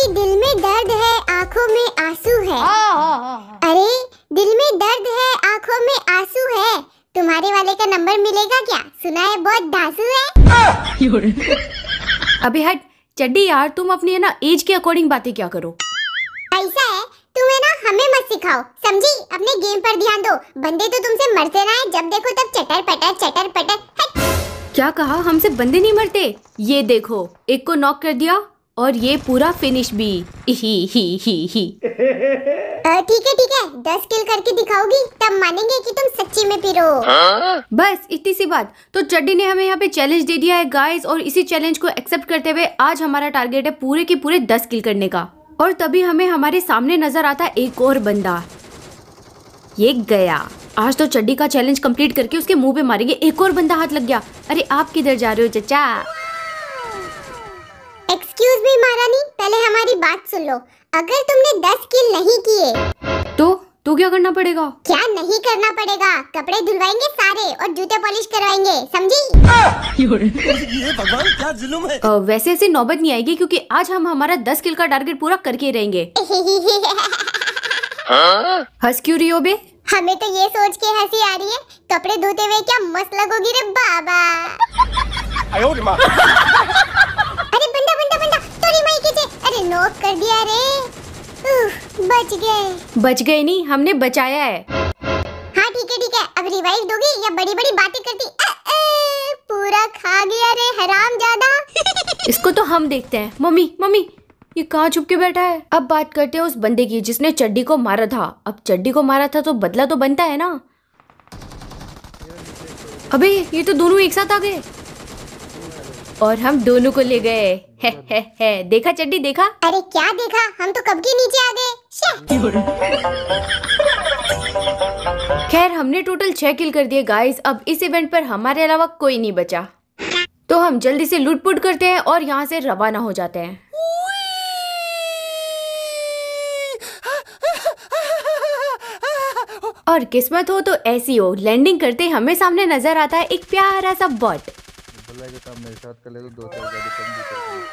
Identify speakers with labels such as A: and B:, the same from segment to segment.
A: कि दिल में दर्द है आंखों में आंसू है हाँ, हाँ, हाँ, अरे दिल में दर्द है आंखों में आंसू है तुम्हारे वाले का नंबर मिलेगा क्या सुना है बहुत धांसू है अभी हट चड्डी यार तुम अपनी है ना एज
B: के अकॉर्डिंग बातें क्या करो
A: ऐसा है तुम है ना हमें मत सिखाओ समझी अपने गेम पर ध्यान दो बंदे तो तुमसे मरते ना है जब देखो तब चटर पटर चटर पटर
B: क्या कहा हमसे बंदे नहीं मरते ये देखो एक को नॉक कर दिया और ये पूरा
A: फिनिश भी ही ही ही ही ठीक है ठीक है दस किल करके दिखाओगी तब मानेंगे कि तुम सच्ची में पीरो हाँ? बस इतनी सी बात तो चड्डी ने हमें
B: यहाँ पे चैलेंज दे दिया है गाइस और इसी चैलेंज को एक्सेप्ट करते हुए आज हमारा टारगेट है पूरे के पूरे दस किल करने का और तभी हमें हमारे सामने नजर आता एक और बंदा ये गया आज तो चड्डी का चैलेंज कंप्लीट करके उसके मुंह पे मारेंगे एक और बंदा हाथ लग गया अरे आप किधर जा रहे हो चचा
A: एक्सक्यूज मी महारानी पहले हमारी बात सुन लो अगर तुमने दस किल नहीं किए तो तो क्या करना पड़ेगा क्या नहीं करना पड़ेगा कपड़े धुलवाएंगे सारे और जूते पॉलिश करवाएंगे समझी भगवान क्या जुलूम है आ, वैसे ऐसी नौबत नहीं आएगी क्योंकि आज हम हमारा दस
B: किल का टारगेट पूरा करके रहेंगे हंस क्यों रही हो बे
A: हमें तो ये सोच के हंसी आ रही है कपड़े धोते हुए क्या मस्त लगोगी रे बाबा क्लोज कर दिया रे बच गए
B: बच गए नहीं हमने बचाया है
A: हाँ ठीक है ठीक है अब रिवाइव दोगी या बड़ी बड़ी बातें करती आ, आ, पूरा खा गया रे हराम ज्यादा इसको तो हम देखते हैं मम्मी मम्मी ये
B: कहाँ छुप के बैठा है अब बात करते हैं उस बंदे की जिसने चड्डी को मारा था अब चड्डी को मारा था तो बदला तो बनता है ना अबे ये तो दोनों एक साथ आ गए और हम दोनों को ले गए है, है, है। देखा चड्डी देखा अरे क्या देखा हम तो कब के नीचे आ गए खैर हमने टोटल छह किल कर दिए गाइस अब इस इवेंट पर हमारे अलावा कोई नहीं बचा तो हम जल्दी से लूटपुट करते हैं और यहाँ से रवाना हो जाते हैं और किस्मत हो तो ऐसी हो लैंडिंग करते हमें सामने नजर आता है एक प्यारा सा बॉट है कि तुम मेरे साथ कर ले तो दो चार गाड़ी कम भी कर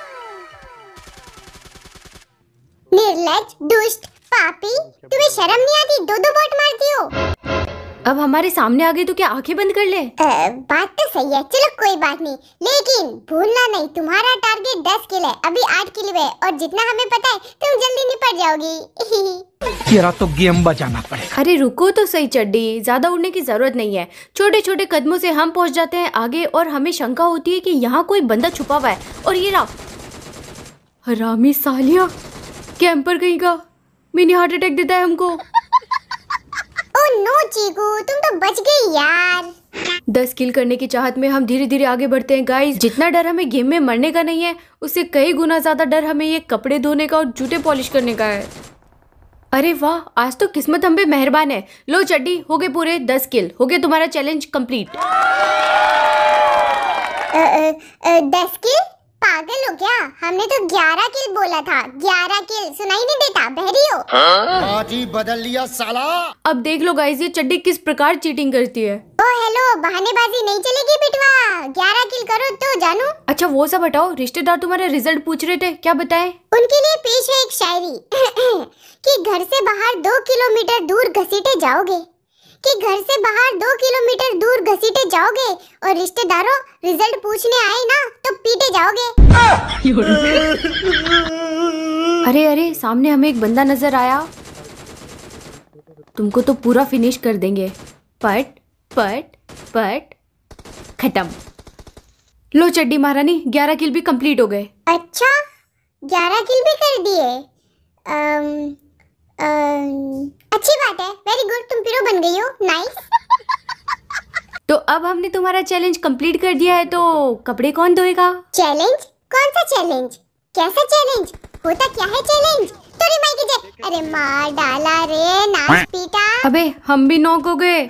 A: निर्लज दुष्ट पापी तुम्हें शर्म नहीं आती दो दो बॉट मारती हो अब हमारे सामने आ गई तो क्या आंखें बंद कर ले आ, बात तो सही है चलो कोई बात नहीं लेकिन भूलना नहीं तुम्हारा टारगेट दस किलो है अभी आठ किलो है और जितना हमें पता है तुम जल्दी निपट जाओगी
B: तेरा तो गेम बजाना पड़ेगा अरे रुको तो सही चड्डी ज्यादा उड़ने की जरूरत नहीं है छोटे छोटे कदमों से हम पहुंच जाते हैं आगे और हमें शंका होती है कि यहाँ कोई बंदा छुपा हुआ है और ये रहा हरामी सालिया कैंपर कहीं का मिनी हार्ट अटैक देता है हमको नो चीकू तुम तो बच गई यार दस किल करने की चाहत में हम धीरे धीरे आगे बढ़ते हैं गाइस जितना डर हमें गेम में मरने का नहीं है उससे कई गुना ज्यादा डर हमें ये कपड़े धोने का और जूते पॉलिश करने का है अरे वाह आज तो किस्मत हम पे मेहरबान है लो चड्डी हो गए पूरे दस किल हो गए तुम्हारा चैलेंज कम्प्लीट
A: दस किल पागल हो क्या हमने तो 11 किल बोला था 11 किल सुनाई नहीं देता बहरी हो हाँ? बाजी बदल लिया साला अब देख लो गाइस ये चड्डी किस प्रकार चीटिंग करती है ओ हेलो बहानेबाजी नहीं चलेगी बिटवा 11 किल करो तो जानू अच्छा वो सब बताओ रिश्तेदार तुम्हारे रिजल्ट पूछ रहे थे क्या बताए उनके लिए पेश है एक शायरी की घर ऐसी बाहर दो किलोमीटर दूर घसीटे जाओगे कि घर से बाहर दो किलोमीटर दूर घसीटे जाओगे और रिश्तेदारों रिजल्ट पूछने आए ना तो पीटे जाओगे
B: अरे अरे सामने हमें एक बंदा नजर आया तुमको तो पूरा फिनिश कर देंगे पट पट पट खत्म लो चड्डी महारानी ग्यारह किल भी कंप्लीट हो गए अच्छा ग्यारह किल भी कर
A: दिए अच्छी बात है वेरी गुड तुम पीरो बन गई हो नाइस तो अब हमने तुम्हारा चैलेंज कंप्लीट कर दिया है तो कपड़े कौन धोएगा चैलेंज कौन सा चैलेंज कैसा चैलेंज होता क्या है चैलेंज सॉरी माई कीजिए अरे मार डाला रे नाच पीटा अबे
B: हम भी नॉक हो गए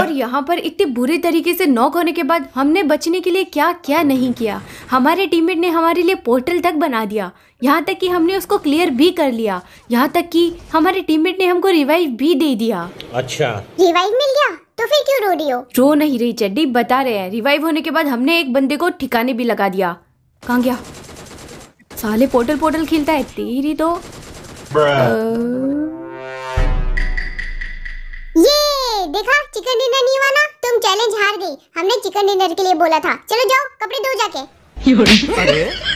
B: और यहाँ पर इतने बुरे तरीके से नॉक होने के बाद हमने बचने के लिए क्या क्या नहीं किया हमारे टीममेट ने हमारे लिए पोर्टल तक बना दिया यहाँ तक कि हमने उसको क्लियर भी कर लिया यहाँ तक कि हमारे टीममेट ने हमको रिवाइव भी दे दिया अच्छा रिवाइव मिल गया तो फिर क्यों रो रही हो रो नहीं रही चड्डी बता रहे हैं रिवाइव होने के बाद हमने एक बंदे को ठिकाने भी लगा दिया कहाँ गया साले पोर्टल
A: पोर्टल खेलता है तेरी तो ये देखा चिकन डिनर नहीं हुआ ना तुम चैलेंज हार गई हमने चिकन डिनर के लिए बोला था चलो जाओ कपड़े धो जाके